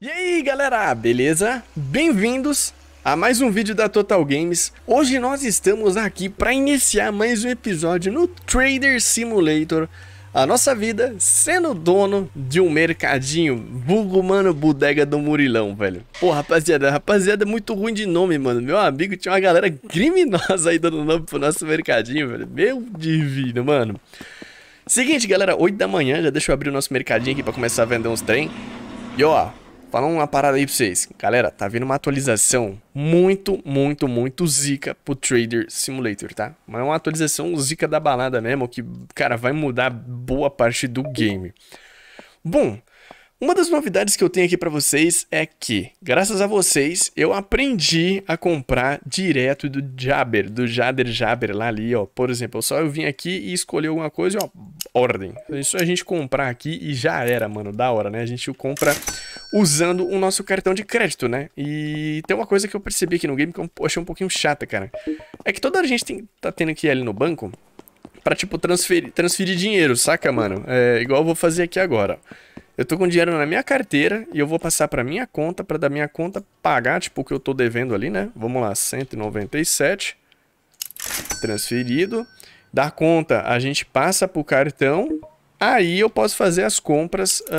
E aí galera, beleza? Bem-vindos a mais um vídeo da Total Games. Hoje nós estamos aqui para iniciar mais um episódio no Trader Simulator. A nossa vida sendo dono de um mercadinho vulgo, mano, bodega do Murilão, velho. Pô, rapaziada, rapaziada é muito ruim de nome, mano. Meu amigo tinha uma galera criminosa aí dando nome pro nosso mercadinho, velho. Meu divino, mano. Seguinte, galera, 8 da manhã, já deixa eu abrir o nosso mercadinho aqui pra começar a vender uns trem. E ó, falar uma parada aí pra vocês. Galera, tá vindo uma atualização muito, muito, muito zica pro Trader Simulator, tá? Mas é uma atualização zica da balada mesmo, que, cara, vai mudar boa parte do game. Bom, uma das novidades que eu tenho aqui para vocês é que, graças a vocês, eu aprendi a comprar direto do Jabber, do Jader Jabber lá ali, ó. Por exemplo, só eu vim aqui e escolhi alguma coisa, ó, ordem. Isso é a gente comprar aqui e já era, mano, da hora, né? A gente compra usando o nosso cartão de crédito, né? E tem uma coisa que eu percebi aqui no game que eu achei um pouquinho chata, cara. É que toda a gente tem, tá tendo que ir ali no banco pra, tipo, transferir, transferir dinheiro, saca, mano? É igual eu vou fazer aqui agora. Eu tô com dinheiro na minha carteira e eu vou passar pra minha conta, pra da minha conta pagar, tipo, o que eu tô devendo ali, né? Vamos lá, 197. Transferido. Da conta, a gente passa pro cartão Aí eu posso fazer as compras uh,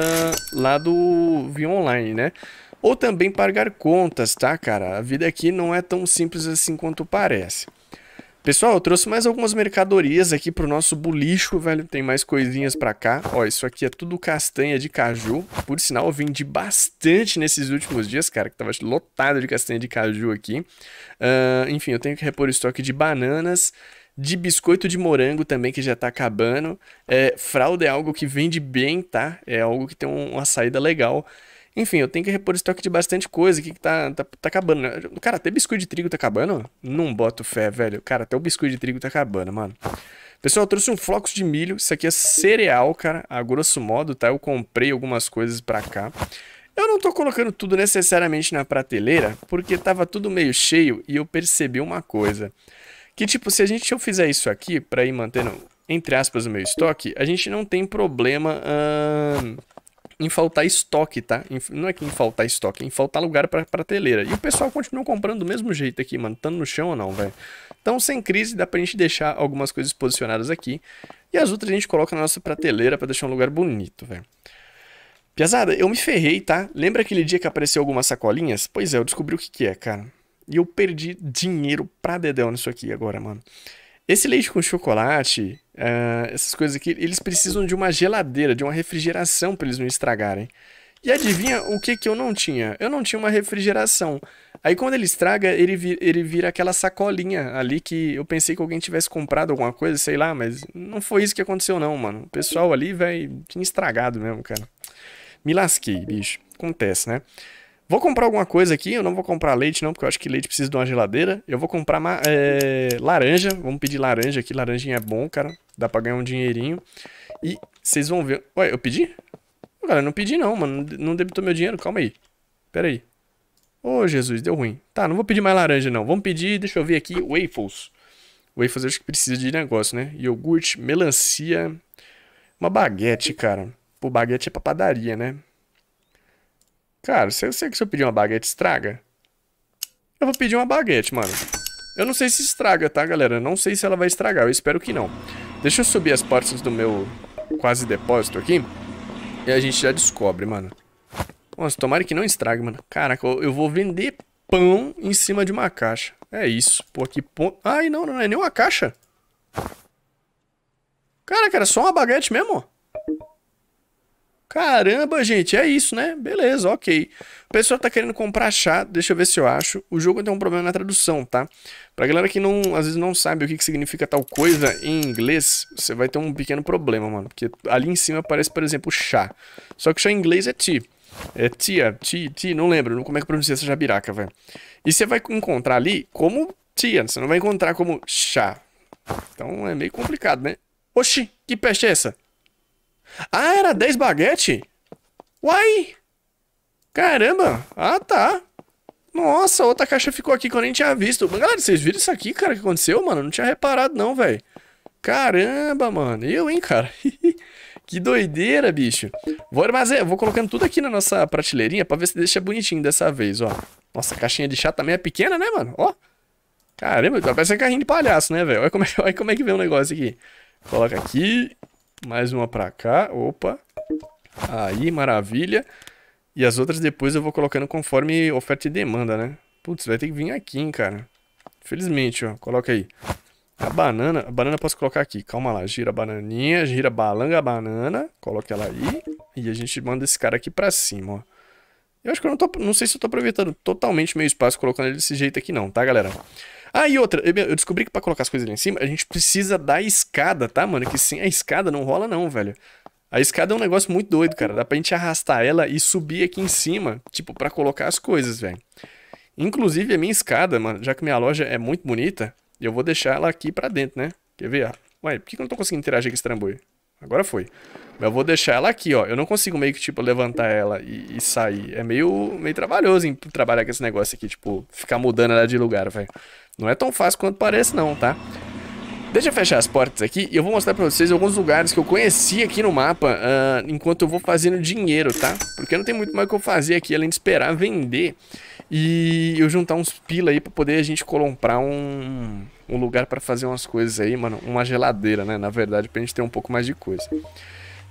lá do via online, né? Ou também pagar contas, tá, cara? A vida aqui não é tão simples assim quanto parece. Pessoal, eu trouxe mais algumas mercadorias aqui pro nosso bulicho, velho. Tem mais coisinhas pra cá. Ó, isso aqui é tudo castanha de caju. Por sinal, eu vendi bastante nesses últimos dias, cara, que tava lotado de castanha de caju aqui. Uh, enfim, eu tenho que repor o estoque de bananas de biscoito de morango também, que já tá acabando. É, fralda é algo que vende bem, tá? É algo que tem um, uma saída legal. Enfim, eu tenho que repor estoque de bastante coisa. O que, que tá, tá, tá acabando? Né? Cara, até biscoito de trigo tá acabando? Não boto fé, velho. Cara, até o biscoito de trigo tá acabando, mano. Pessoal, eu trouxe um flocos de milho. Isso aqui é cereal, cara. A grosso modo, tá? Eu comprei algumas coisas pra cá. Eu não tô colocando tudo necessariamente na prateleira, porque tava tudo meio cheio e eu percebi uma coisa. Que tipo, se a gente eu fizer isso aqui para ir mantendo, entre aspas, o meu estoque, a gente não tem problema hum, em faltar estoque, tá? Em, não é que em faltar estoque, é em faltar lugar pra prateleira. E o pessoal continua comprando do mesmo jeito aqui, mano, estando no chão ou não, velho. Então, sem crise, dá pra gente deixar algumas coisas posicionadas aqui. E as outras a gente coloca na nossa prateleira para deixar um lugar bonito, velho. Piazada, eu me ferrei, tá? Lembra aquele dia que apareceu algumas sacolinhas? Pois é, eu descobri o que, que é, cara. E eu perdi dinheiro pra dedéu nisso aqui agora, mano. Esse leite com chocolate, uh, essas coisas aqui, eles precisam de uma geladeira, de uma refrigeração para eles não estragarem. E adivinha o que, que eu não tinha? Eu não tinha uma refrigeração. Aí quando ele estraga, ele, ele vira aquela sacolinha ali que eu pensei que alguém tivesse comprado alguma coisa, sei lá, mas não foi isso que aconteceu não, mano. O pessoal ali, velho, tinha estragado mesmo, cara. Me lasquei, bicho. Acontece, né? Vou comprar alguma coisa aqui, eu não vou comprar leite não, porque eu acho que leite precisa de uma geladeira. Eu vou comprar é, laranja, vamos pedir laranja aqui, laranjinha é bom, cara. Dá pra ganhar um dinheirinho. E vocês vão ver... Ué, eu pedi? Cara, não pedi não, mano, não debitou meu dinheiro, calma aí. Pera aí. Ô, oh, Jesus, deu ruim. Tá, não vou pedir mais laranja não, vamos pedir, deixa eu ver aqui, waffles. Waffles eu acho que precisa de negócio, né? Iogurte, melancia, uma baguete, cara. Pô, baguete é pra padaria, né? Cara, eu sei que se eu pedir uma baguete estraga. Eu vou pedir uma baguete, mano. Eu não sei se estraga, tá, galera? Eu não sei se ela vai estragar, eu espero que não. Deixa eu subir as portas do meu quase depósito aqui. E a gente já descobre, mano. Nossa, tomara que não estrague, mano. Caraca, eu vou vender pão em cima de uma caixa. É isso. Pô, que ponto... Ai, não, não é nem uma caixa. Cara, cara, só uma baguete mesmo, ó. Caramba, gente, é isso, né? Beleza, ok. O pessoal tá querendo comprar chá, deixa eu ver se eu acho. O jogo tem um problema na tradução, tá? Pra galera que não, às vezes não sabe o que, que significa tal coisa em inglês, você vai ter um pequeno problema, mano. Porque ali em cima aparece, por exemplo, chá. Só que chá em inglês é tea. É tia, tia, tia, não lembro como é que pronuncia essa jabiraca, velho. E você vai encontrar ali como tia, você não vai encontrar como chá. Então é meio complicado, né? Oxi, que peste é essa? Ah, era 10 baguete? Uai! Caramba! Ah, tá. Nossa, outra caixa ficou aqui que eu nem tinha visto. Mas, galera, vocês viram isso aqui, cara, O que aconteceu, mano? não tinha reparado não, velho. Caramba, mano. Eu, hein, cara? que doideira, bicho. Vou armazenar, vou colocando tudo aqui na nossa prateleirinha pra ver se deixa bonitinho dessa vez, ó. Nossa, a caixinha de chá também é pequena, né, mano? Ó. Caramba, parece um carrinho de palhaço, né, velho? Olha, como é... Olha como é que vem o negócio aqui. Coloca aqui mais uma para cá, opa. Aí, maravilha. E as outras depois eu vou colocando conforme oferta e demanda, né? Putz, vai ter que vir aqui, hein, cara. Felizmente, ó, coloca aí. A banana, a banana eu posso colocar aqui. Calma lá, gira a bananinha, gira balanga a banana, coloca ela aí e a gente manda esse cara aqui para cima, ó. Eu acho que eu não tô, não sei se eu tô aproveitando totalmente meu espaço colocando ele desse jeito aqui não, tá, galera? Ah, e outra, eu descobri que para colocar as coisas ali em cima, a gente precisa da escada, tá, mano? Que sem a escada não rola não, velho. A escada é um negócio muito doido, cara. Dá pra gente arrastar ela e subir aqui em cima, tipo, para colocar as coisas, velho. Inclusive, a minha escada, mano, já que minha loja é muito bonita, eu vou deixar ela aqui pra dentro, né? Quer ver? Ué, por que eu não tô conseguindo interagir com esse trambolho? Agora foi eu vou deixar ela aqui, ó. Eu não consigo meio que, tipo, levantar ela e, e sair. É meio, meio trabalhoso em trabalhar com esse negócio aqui, tipo, ficar mudando ela de lugar, velho. Não é tão fácil quanto parece não, tá? Deixa eu fechar as portas aqui e eu vou mostrar pra vocês alguns lugares que eu conheci aqui no mapa uh, enquanto eu vou fazendo dinheiro, tá? Porque não tem muito mais o que eu fazer aqui, além de esperar vender e eu juntar uns pila aí pra poder a gente comprar um, um lugar pra fazer umas coisas aí, mano. Uma geladeira, né? Na verdade, pra gente ter um pouco mais de coisa.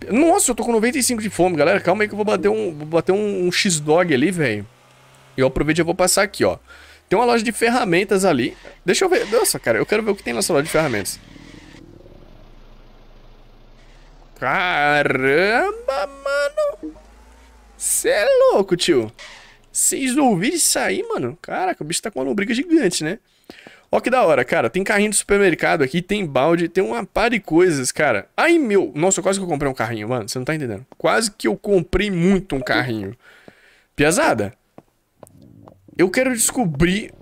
Nossa, eu tô com 95 de fome, galera. Calma aí que eu vou bater um, vou bater um, um X-Dog ali, velho. E eu aproveito e já vou passar aqui, ó. Tem uma loja de ferramentas ali. Deixa eu ver. Nossa, cara, eu quero ver o que tem nessa loja de ferramentas. Caramba, mano. Cê é louco, tio. Vocês ouviram isso aí, mano? Caraca, o bicho tá com uma lombriga gigante, né? Ó que da hora, cara. Tem carrinho de supermercado aqui, tem balde, tem uma par de coisas, cara. Ai, meu... Nossa, quase que eu comprei um carrinho, mano. Você não tá entendendo. Quase que eu comprei muito um carrinho. Piazada. Eu quero descobrir...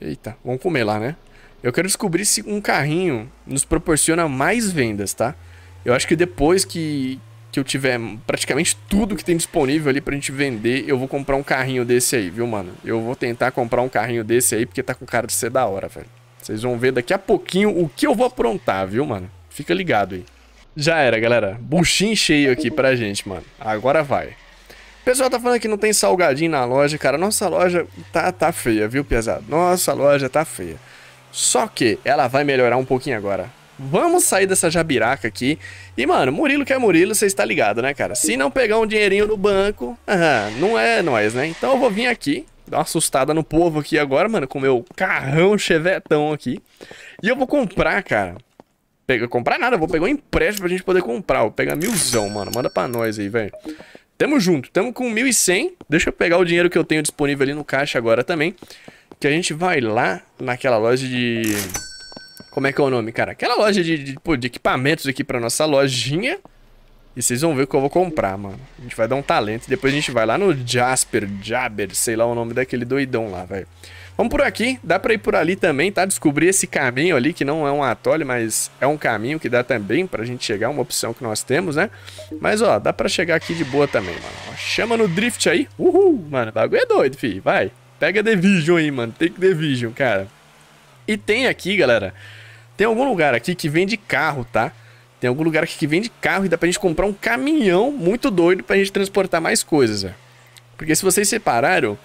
Eita, vamos comer lá, né? Eu quero descobrir se um carrinho nos proporciona mais vendas, tá? Eu acho que depois que, que eu tiver praticamente tudo que tem disponível ali pra gente vender, eu vou comprar um carrinho desse aí, viu, mano? Eu vou tentar comprar um carrinho desse aí, porque tá com cara de ser da hora, velho. Vocês vão ver daqui a pouquinho o que eu vou aprontar, viu, mano? Fica ligado aí. Já era, galera. Buchim cheio aqui pra gente, mano. Agora vai. O pessoal tá falando que não tem salgadinho na loja. Cara, nossa loja tá, tá feia, viu, pesado? Nossa loja tá feia. Só que ela vai melhorar um pouquinho agora. Vamos sair dessa jabiraca aqui. E, mano, Murilo que é Murilo, você está ligado, né, cara? Se não pegar um dinheirinho no banco, aham, não é nós, né? Então eu vou vir aqui, dar uma assustada no povo aqui agora, mano, com meu carrão chevetão aqui. E eu vou comprar, cara. Pega, comprar nada, eu vou pegar um empréstimo pra gente poder comprar. Vou pegar milzão, mano. Manda pra nós aí, velho. Tamo junto, tamo com 1.100. Deixa eu pegar o dinheiro que eu tenho disponível ali no caixa agora também. Que a gente vai lá naquela loja de como é que é o nome, cara? Aquela loja de, de, pô, de equipamentos aqui pra nossa lojinha. E vocês vão ver o que eu vou comprar, mano. A gente vai dar um talento. Depois a gente vai lá no Jasper, Jabber, sei lá o nome daquele doidão lá, velho. Vamos por aqui. Dá pra ir por ali também, tá? Descobrir esse caminho ali, que não é um atole, mas é um caminho que dá também pra gente chegar. Uma opção que nós temos, né? Mas, ó, dá pra chegar aqui de boa também, mano. Chama no drift aí. Uhul, mano. O bagulho é doido, fi. Vai. Pega The Vision aí, mano. Tem que The Vision, cara. E tem aqui, galera tem algum lugar aqui que vende carro, tá? Tem algum lugar aqui que vende carro e dá pra gente comprar um caminhão muito doido pra gente transportar mais coisas, velho. Porque se vocês separaram,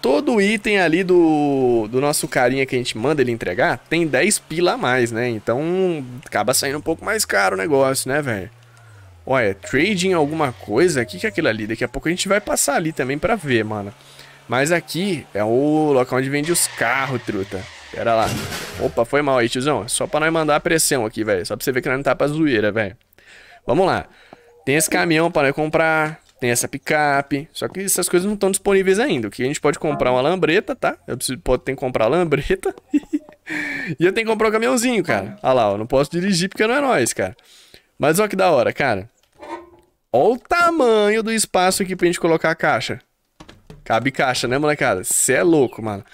todo item ali do, do nosso carinha que a gente manda ele entregar tem 10 pila a mais, né? Então acaba saindo um pouco mais caro o negócio, né, velho? Olha, trading alguma coisa, o que, que é aquilo ali? Daqui a pouco a gente vai passar ali também pra ver, mano. Mas aqui é o local onde vende os carros, truta. Pera lá. Opa, foi mal aí, tiozão. Só pra nós mandar a pressão aqui, velho. Só pra você ver que nós não tá pra zoeira, velho. Vamos lá. Tem esse caminhão pra nós comprar. Tem essa picape. Só que essas coisas não estão disponíveis ainda. O que a gente pode comprar uma lambreta, tá? Eu preciso, pode, tem que comprar a lambreta. e eu tenho que comprar o um caminhãozinho, cara. Olha lá, eu não posso dirigir porque não é nós, cara. Mas olha que da hora, cara. Olha o tamanho do espaço aqui pra gente colocar a caixa. Cabe caixa, né, molecada? Você é louco, mano.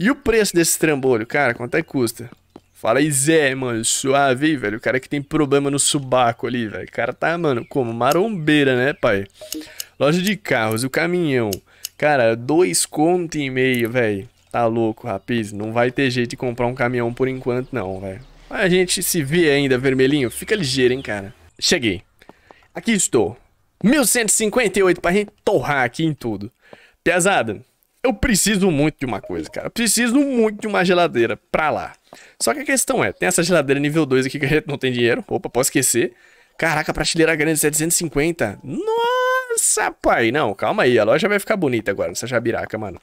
E o preço desse trambolho, cara, quanto é que custa? Fala aí, Zé, mano, suave, velho. O cara que tem problema no subaco ali, velho. O cara tá, mano, como? Marombeira, né, pai? Loja de carros, o caminhão. Cara, dois conto e meio, velho. Tá louco, rapaz. Não vai ter jeito de comprar um caminhão por enquanto, não, velho. Mas a gente se vê ainda, vermelhinho. Fica ligeiro, hein, cara. Cheguei. Aqui estou. 1158 pra gente torrar aqui em tudo. Pesada, eu preciso muito de uma coisa, cara. Eu preciso muito de uma geladeira pra lá. Só que a questão é, tem essa geladeira nível 2 aqui que a gente não tem dinheiro. Opa, posso esquecer. Caraca, prateleira grande, 750. Nossa, pai. Não, calma aí. A loja vai ficar bonita agora, nessa jabiraca, mano.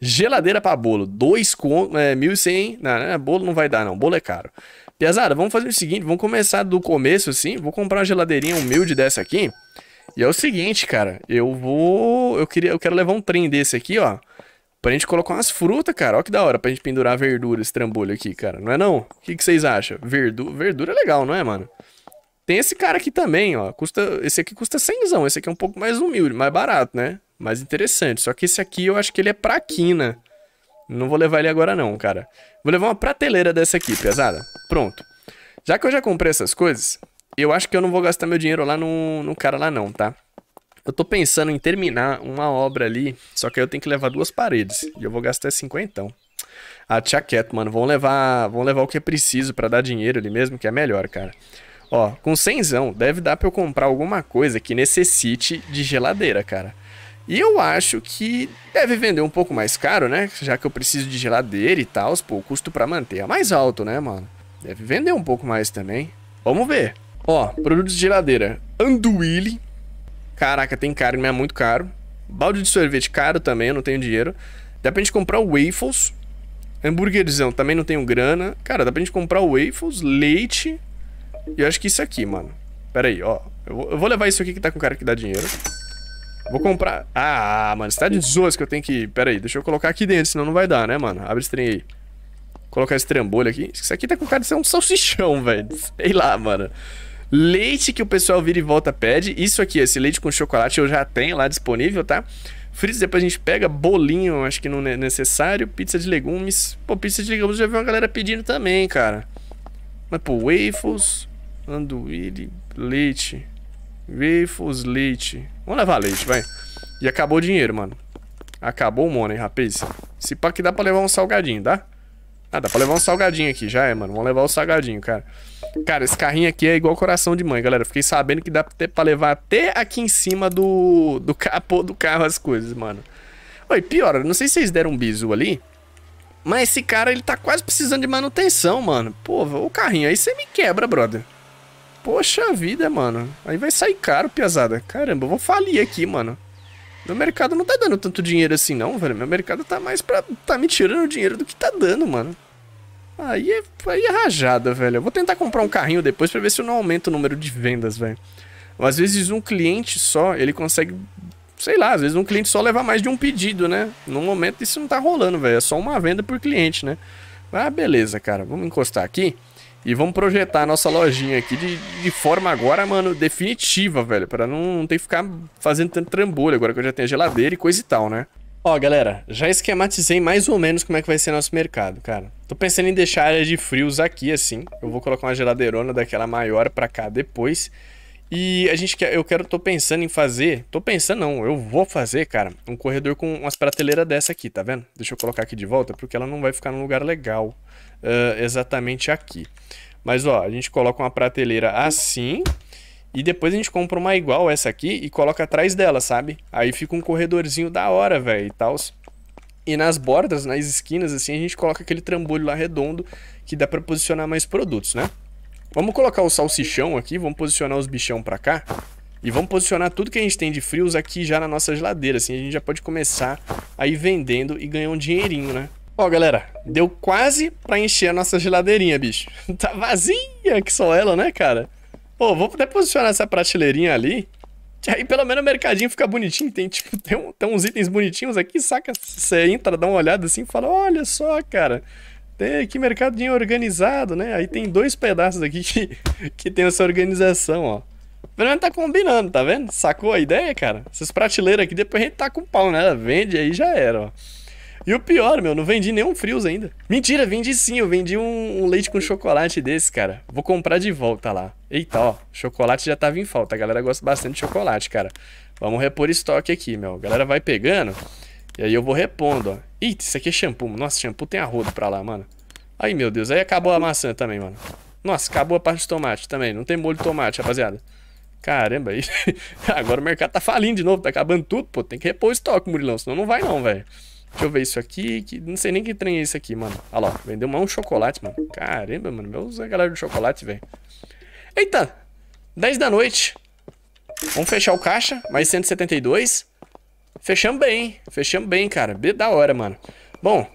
Geladeira pra bolo, 2 com... É, 1.100... Não, bolo não vai dar, não. Bolo é caro. Piazada, vamos fazer o seguinte. Vamos começar do começo, assim. Vou comprar uma geladeirinha humilde dessa aqui. E é o seguinte, cara, eu vou. Eu, queria, eu quero levar um trem desse aqui, ó. Pra gente colocar umas frutas, cara. Ó que da hora pra gente pendurar verdura, esse trambolho aqui, cara. Não é não? O que, que vocês acham? Verdu... Verdura é legal, não é, mano? Tem esse cara aqui também, ó. Custa... Esse aqui custa 100zão. Esse aqui é um pouco mais humilde, mais barato, né? Mais interessante. Só que esse aqui eu acho que ele é pra quina. Não vou levar ele agora não, cara. Vou levar uma prateleira dessa aqui, pesada. Pronto. Já que eu já comprei essas coisas, eu acho que eu não vou gastar meu dinheiro lá no, no cara lá não, tá? Eu tô pensando em terminar uma obra ali, só que aí eu tenho que levar duas paredes. E eu vou gastar 50. Então. Ah, tia quieto, mano. Vão levar, vão levar o que é preciso para dar dinheiro ali mesmo, que é melhor, cara. Ó, com 100 deve dar pra eu comprar alguma coisa que necessite de geladeira, cara. E eu acho que deve vender um pouco mais caro, né? Já que eu preciso de geladeira e tal, pô, o custo para manter é mais alto, né, mano? Deve vender um pouco mais também. Vamos ver. Ó, produtos de geladeira. Anduile. Caraca, tem caro, mas é muito caro. Balde de sorvete caro também, eu não tenho dinheiro. Dá pra gente comprar waffles. Hambúrguerzão, também não tenho grana. Cara, dá pra gente comprar waffles, leite. E eu acho que isso aqui, mano. Pera aí, ó. Eu vou, eu vou levar isso aqui que tá com cara que dá dinheiro. Vou comprar... Ah, mano, está de zoas que eu tenho que... Pera aí, deixa eu colocar aqui dentro, senão não vai dar, né, mano? Abre esse trem aí. colocar esse trambolho aqui. Isso aqui tá com cara de ser um salsichão, velho. Sei lá, mano. Leite que o pessoal vira e volta pede. Isso aqui, esse leite com chocolate eu já tenho lá disponível, tá? Fritos depois a gente pega. Bolinho, acho que não é necessário. Pizza de legumes. Pô, pizza de legumes já vi uma galera pedindo também, cara. Mas, pô, waffles, anduíde, leite. Waffles, leite. Vamos levar leite, vai. E acabou o dinheiro, mano. Acabou o money, rapaz. Se pá que dá pra levar um salgadinho, dá? Ah, dá pra levar um salgadinho aqui, já é, mano. Vamos levar o salgadinho, cara. Cara, esse carrinho aqui é igual coração de mãe, galera. Fiquei sabendo que dá pra levar até aqui em cima do, do capô do carro as coisas, mano. Oi, pior, não sei se vocês deram um bisu ali, mas esse cara, ele tá quase precisando de manutenção, mano. Pô, o carrinho aí você me quebra, brother. Poxa vida, mano. Aí vai sair caro, piazada. Caramba, eu vou falir aqui, mano. Meu mercado não tá dando tanto dinheiro assim, não, velho. Meu mercado tá mais pra... Tá me tirando dinheiro do que tá dando, mano. Aí é, aí é rajada, velho. Eu vou tentar comprar um carrinho depois para ver se eu não aumento o número de vendas, velho. Às vezes um cliente só, ele consegue, sei lá, às vezes um cliente só levar mais de um pedido, né? No momento isso não tá rolando, velho. É só uma venda por cliente, né? Ah, beleza, cara. Vamos encostar aqui e vamos projetar a nossa lojinha aqui de, de forma agora, mano, definitiva, velho. Pra não, não ter que ficar fazendo tanto trambolho agora que eu já tenho a geladeira e coisa e tal, né? Ó, galera, já esquematizei mais ou menos como é que vai ser nosso mercado, cara. Tô pensando em deixar a área de frios aqui, assim. Eu vou colocar uma geladeirona daquela maior pra cá depois. E a gente quer, eu quero, tô pensando em fazer, tô pensando não, eu vou fazer, cara, um corredor com umas prateleiras dessa aqui, tá vendo? Deixa eu colocar aqui de volta, porque ela não vai ficar num lugar legal uh, exatamente aqui. Mas, ó, a gente coloca uma prateleira assim, e depois a gente compra uma igual essa aqui e coloca atrás dela, sabe? Aí fica um corredorzinho da hora, velho, e tal. E nas bordas, nas esquinas, assim, a gente coloca aquele trambolho lá redondo que dá para posicionar mais produtos, né? Vamos colocar o salsichão aqui, vamos posicionar os bichão para cá. E vamos posicionar tudo que a gente tem de frios aqui já na nossa geladeira, assim a gente já pode começar a ir vendendo e ganhar um dinheirinho, né? Ó, galera, deu quase pra encher a nossa geladeirinha, bicho. Tá vazia que só ela, né, cara? Pô, vou até posicionar essa prateleirinha ali Aí pelo menos o mercadinho fica bonitinho, tem tipo, tem, um, tem uns itens bonitinhos aqui, saca? Você entra, dá uma olhada assim e fala, olha só, cara, tem, que mercadinho organizado, né? Aí tem dois pedaços aqui que, que tem essa organização, ó. Pelo menos tá combinando, tá vendo? Sacou a ideia, cara? Essas prateleiras aqui, depois a gente tá com pau, né? vende aí já era, ó. E o pior, meu, não vendi nenhum frios ainda. Mentira, vendi sim, eu vendi um, um, leite com chocolate desse, cara. Vou comprar de volta lá. Eita, ó, chocolate já tava em falta. A galera gosta bastante de chocolate, cara. Vamos repor estoque aqui, meu. A galera vai pegando e aí eu vou repondo, ó. Eita, isso aqui é shampoo. Nossa, shampoo tem arrodo pra lá, mano. Aí, meu Deus, aí acabou a maçã também, mano. Nossa, acabou a parte de tomate também. Não tem molho de tomate, rapaziada. Caramba, aí... agora o mercado tá falindo de novo, tá acabando tudo, pô. Tem que repor o estoque, Murilão, senão não vai não, velho. Deixa eu ver isso aqui. Que... Não sei nem que trem é esse aqui, mano. Olha lá, vendeu um chocolate, mano. Caramba, mano. Meus a galera do chocolate, velho. Eita! 10 da noite. Vamos fechar o caixa. Mais 172. Fechamos bem, Fechamos bem, cara. Da hora, mano. Bom,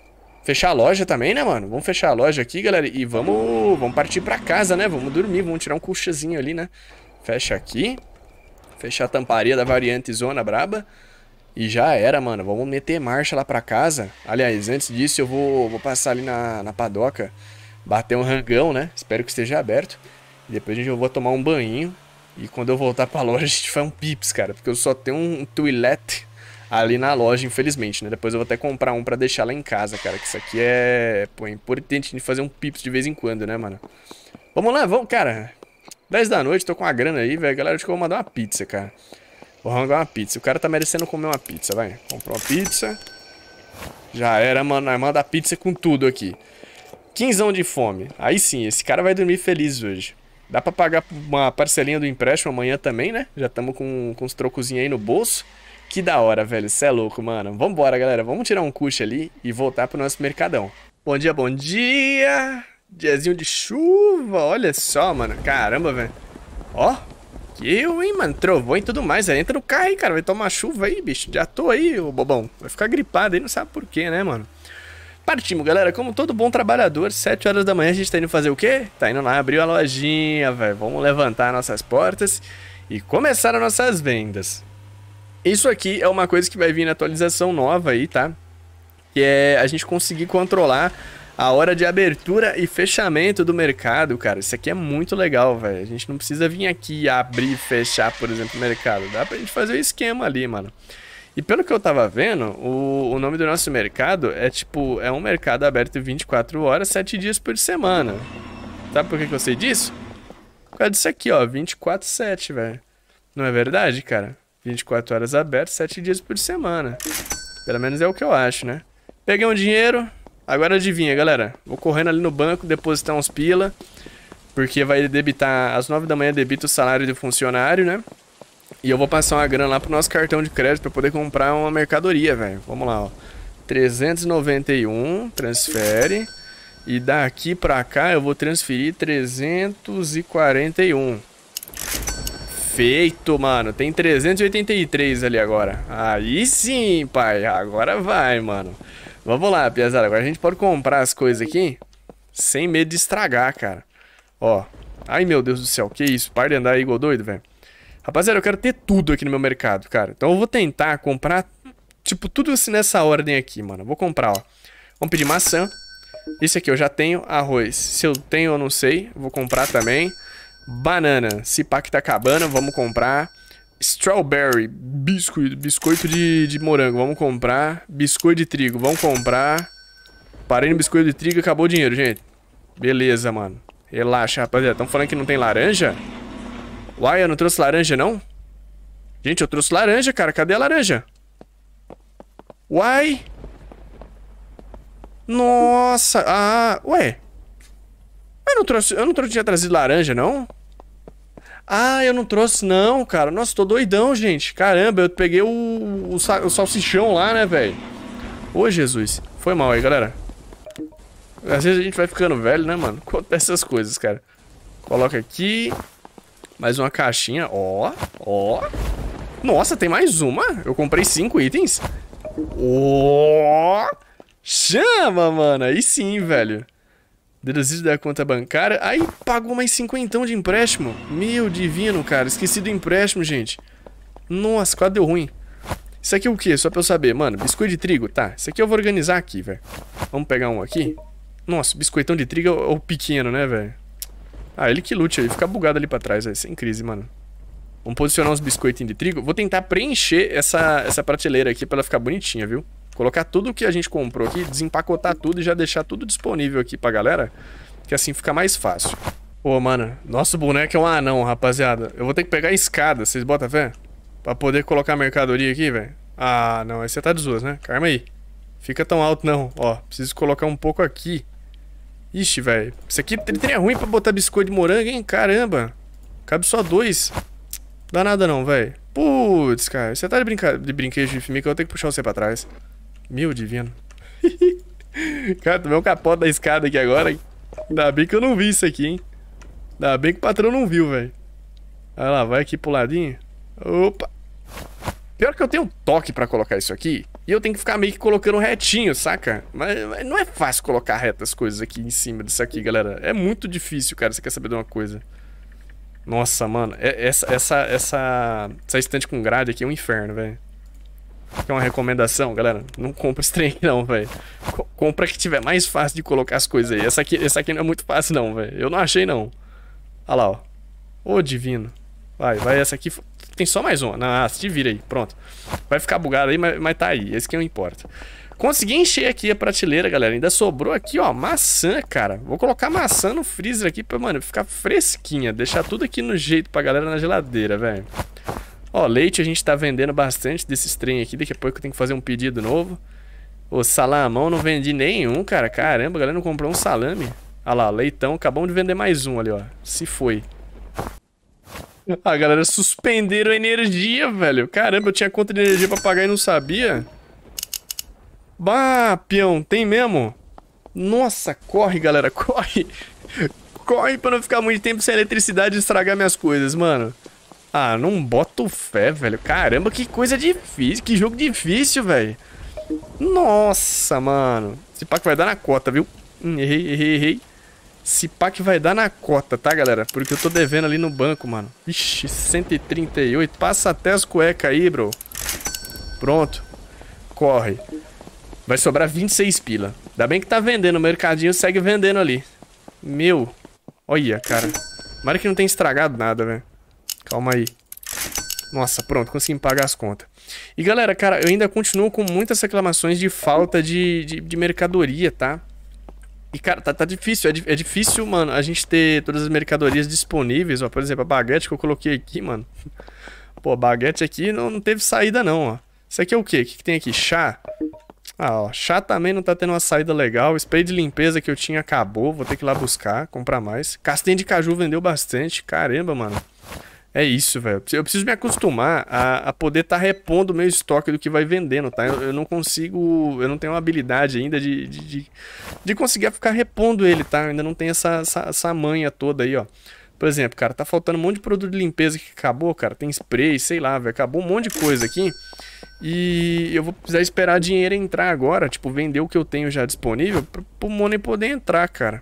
fechar a loja também, né, mano? Vamos fechar a loja aqui, galera. E vamos, vamos partir pra casa, né? Vamos dormir, vamos tirar um coxazinho ali, né? Fecha aqui. Fechar a tamparia da variante Zona Braba. E já era, mano. Vamos meter marcha lá pra casa. Aliás, antes disso, eu vou, vou passar ali na, na padoca, bater um rangão, né? Espero que esteja aberto. Depois a gente vai tomar um banho. E quando eu voltar pra loja, a gente faz um pips, cara. Porque eu só tenho um toilette ali na loja, infelizmente, né? Depois eu vou até comprar um para deixar lá em casa, cara. Que isso aqui é, pô, é importante de fazer um pips de vez em quando, né, mano? Vamos lá, vamos, cara. 10 da noite, tô com a grana aí, velho. Galera, acho que eu vou mandar uma pizza, cara. Vou arrancar uma pizza. O cara tá merecendo comer uma pizza, vai. Comprou uma pizza. Já era, mano. Nós manda pizza com tudo aqui. Quinzão de fome. Aí sim, esse cara vai dormir feliz hoje. Dá pra pagar uma parcelinha do empréstimo amanhã também, né? Já tamo com, com uns trocozinhos aí no bolso. Que da hora, velho. Cê é louco, mano. Vambora, galera. Vamos tirar um cuxa ali e voltar pro nosso mercadão. Bom dia, bom dia. Diazinho de chuva. Olha só, mano. Caramba, velho. Ó, eu, hein, mano, trovão e tudo mais. entra no carro aí, cara, vai tomar chuva aí, bicho. Já tô aí, ô bobão. Vai ficar gripado aí, não sabe por quê, né, mano? Partimos, galera. Como todo bom trabalhador, 7 horas da manhã a gente tá indo fazer o quê? Tá indo lá abrir a lojinha, velho. Vamos levantar nossas portas e começar as nossas vendas. Isso aqui é uma coisa que vai vir na atualização nova aí, tá? Que é a gente conseguir controlar a hora de abertura e fechamento do mercado, cara. Isso aqui é muito legal, velho. A gente não precisa vir aqui abrir e fechar, por exemplo, o mercado. Dá pra gente fazer o um esquema ali, mano. E pelo que eu tava vendo, o, o nome do nosso mercado é tipo, é um mercado aberto 24 horas, 7 dias por semana. Sabe por que, que eu sei disso? Por causa disso aqui, ó, 24/7, velho. Não é verdade, cara? 24 horas aberto, 7 dias por semana. Pelo menos é o que eu acho, né? Peguei um dinheiro, Agora adivinha, galera. Vou correndo ali no banco, depositar uns pila. Porque vai debitar, às 9 da manhã debita o salário do funcionário, né? E eu vou passar uma grana lá pro nosso cartão de crédito para poder comprar uma mercadoria, velho. Vamos lá, ó. 391, transfere. E daqui pra cá eu vou transferir 341. Feito, mano. Tem 383 ali agora. Aí sim, pai. Agora vai, mano. Vamos lá, Piazada. Agora a gente pode comprar as coisas aqui sem medo de estragar, cara. Ó. Ai, meu Deus do céu. Que isso? Para de andar aí é igual doido, velho. Rapaziada, eu quero ter tudo aqui no meu mercado, cara. Então eu vou tentar comprar, tipo, tudo assim nessa ordem aqui, mano. Vou comprar, ó. Vamos pedir maçã. Isso aqui eu já tenho. Arroz. Se eu tenho, eu não sei. Vou comprar também. Banana. Se pá que tá acabando, vamos comprar. Strawberry, biscoito, biscoito de, de morango, vamos comprar. Biscoito de trigo, vamos comprar. Parei no biscoito de trigo, acabou o dinheiro, gente. Beleza, mano. Relaxa, rapaziada. Estão falando que não tem laranja? Uai, eu não trouxe laranja, não? Gente, eu trouxe laranja, cara. Cadê a laranja? Uai! Nossa! Ah, ué. Eu não trouxe, eu não trouxe, tinha trazido laranja, não? Ah, eu não trouxe não, cara. Nossa, tô doidão, gente. Caramba, eu peguei o, o, o salsichão lá, né, velho? Ô, Jesus. Foi mal aí, galera. Às vezes a gente vai ficando velho, né, mano? Acontece essas coisas, cara. Coloca aqui. Mais uma caixinha. Ó, ó. Nossa, tem mais uma. Eu comprei cinco itens. Ó. Chama, mano. Aí sim, velho. Deduzido da conta bancária. Aí pagou mais cinquentão de empréstimo. Meu divino, cara. Esqueci do empréstimo, gente. Nossa, quase deu ruim. Isso aqui é o quê? Só pra eu saber. Mano, biscoito de trigo. Tá, isso aqui eu vou organizar aqui, velho. Vamos pegar um aqui. Nossa, biscoitão de trigo é o é pequeno, né, velho? Ah, ele que lute aí. Fica bugado ali pra trás, velho. Sem crise, mano. Vamos posicionar uns biscoitinhos de trigo. Vou tentar preencher essa, essa prateleira aqui pra ela ficar bonitinha, viu? Colocar tudo que a gente comprou aqui, desempacotar tudo e já deixar tudo disponível aqui pra galera, que assim fica mais fácil. Pô, mano, nosso boneco é um anão, rapaziada. Eu vou ter que pegar a escada, vocês botam fé? Pra poder colocar a mercadoria aqui, velho. Ah, não, aí você tá de zoas, né? Carma aí. Fica tão alto não, ó. Preciso colocar um pouco aqui. Ixi, velho. Isso aqui ele é ruim pra botar biscoito de morango, hein? Caramba. Cabe só dois. Dá nada não, velho. Putz, cara. Você tá de, brinca... de brinquedo de filme que eu vou ter que puxar você pra trás. Meu divino. Cara, tomei um capote da escada aqui agora. Ainda bem que eu não vi isso aqui, hein? Ainda bem que o patrão não viu, velho. Olha lá, vai aqui pro ladinho. Opa! Pior que eu tenho um toque pra colocar isso aqui. E eu tenho que ficar meio que colocando retinho, saca? Mas, mas não é fácil colocar retas coisas aqui em cima disso aqui, galera. É muito difícil, cara. Você quer saber de uma coisa? Nossa, mano. É, essa, essa, essa, essa estante com grade aqui é um inferno, velho. Que é uma recomendação, galera. Não compra esse trem aqui não, velho. Compra que tiver mais fácil de colocar as coisas aí. Essa aqui, essa aqui não é muito fácil não, velho. Eu não achei não. Olha lá, ó. Ô, divino. Vai, vai essa aqui. Tem só mais uma. Ah, se vira aí. Pronto. Vai ficar bugado aí, mas, mas tá aí. Esse que não é importa. Consegui encher aqui a prateleira, galera. Ainda sobrou aqui, ó, maçã, cara. Vou colocar maçã no freezer aqui pra, mano, ficar fresquinha. Deixar tudo aqui no jeito pra galera na geladeira, velho. Ó, leite a gente tá vendendo bastante desses trem aqui. Daqui a pouco eu tenho que fazer um pedido novo. O salamão não vendi nenhum, cara. Caramba, a galera não comprou um salame. Ah lá, leitão. Acabamos de vender mais um ali, ó. Se foi. A galera suspenderam a energia, velho. Caramba, eu tinha conta de energia pra pagar e não sabia. Bah, peão, tem mesmo? Nossa, corre, galera, corre. Corre pra não ficar muito tempo sem eletricidade e estragar minhas coisas, mano. Ah, não boto fé, velho. Caramba, que coisa difícil. Que jogo difícil, velho. Nossa, mano. Esse pack vai dar na cota, viu? Hum, errei, errei, errei. Esse pack vai dar na cota, tá, galera? Porque eu tô devendo ali no banco, mano. Ixi, 138. Passa até as cuecas aí, bro. Pronto. Corre. Vai sobrar 26 pila. Ainda bem que tá vendendo. O mercadinho segue vendendo ali. Meu. Olha, cara. Tomara que não tenha estragado nada, velho. Calma aí. Nossa, pronto, consegui pagar as contas. E galera, cara, eu ainda continuo com muitas reclamações de falta de, de, de mercadoria, tá? E, cara, tá, tá difícil. É, é, difícil, mano, a gente ter todas as mercadorias disponíveis, ó. Por exemplo, a baguete que eu coloquei aqui, mano. Pô, baguete aqui não, não teve saída, não, ó. Isso aqui é o quê? O que, que tem aqui? Chá? Ah, ó. Chá também não tá tendo uma saída legal. spray de limpeza que eu tinha acabou. Vou ter que ir lá buscar, comprar mais. Castanha de caju vendeu bastante. Caramba, mano. É isso, velho. Eu preciso me acostumar a, a poder estar tá repondo o meu estoque do que vai vendendo, tá? Eu, eu, não consigo, eu não tenho uma habilidade ainda de, de, de, de conseguir ficar repondo ele, tá? Eu ainda não tenho essa, essa, essa manha toda aí, ó. Por exemplo, cara, tá faltando um monte de produto de limpeza que acabou, cara. Tem spray, sei lá, velho. Acabou um monte de coisa aqui. E eu vou precisar esperar dinheiro entrar agora, tipo, vender o que eu tenho já disponível pra, pro money poder entrar, cara.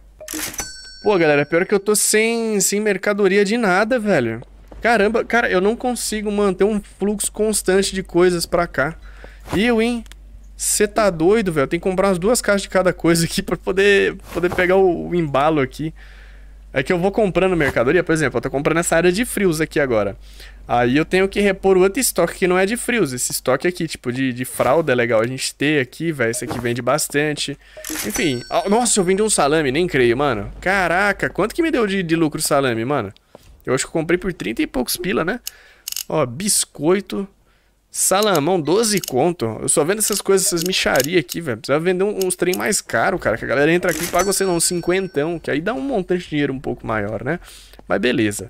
Pô, galera, é pior que eu tô sem, sem mercadoria de nada, velho. Caramba, cara, eu não consigo manter um fluxo constante de coisas pra cá. E hein? você tá doido, velho? Tem que comprar umas duas caixas de cada coisa aqui pra poder, poder pegar o, o embalo aqui. É que eu vou comprando mercadoria, por exemplo, eu tô comprando essa área de frios aqui agora. Aí eu tenho que repor outro estoque que não é de frios. Esse estoque aqui, tipo, de, de fralda é legal a gente ter aqui, velho. Esse aqui vende bastante. Enfim. Oh, nossa, eu vendi um salame, nem creio, mano. Caraca, quanto que me deu de, de lucro salame, mano? Eu acho que eu comprei por 30 e poucos pila, né? Ó, biscoito. Salamão, 12 conto. Eu só vendo essas coisas, essas micharias aqui, velho. Precisa vender uns trem mais caro, cara. Que a galera entra aqui e paga, sei lá, uns cinquentão. Que aí dá um montante de dinheiro um pouco maior, né? Mas beleza.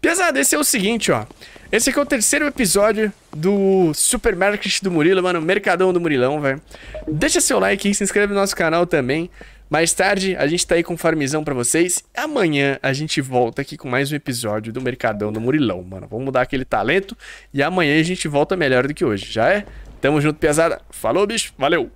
Pesado, esse é o seguinte, ó. Esse aqui é o terceiro episódio do Supermarket do Murilo, mano. Mercadão do Murilão, velho. Deixa seu like e se inscreve no nosso canal também. Mais tarde, a gente tá aí com farmizão para vocês. Amanhã a gente volta aqui com mais um episódio do Mercadão do Murilão, mano. Vamos mudar aquele talento e amanhã a gente volta melhor do que hoje, já é? Tamo junto, pesada. Falou, bicho. Valeu.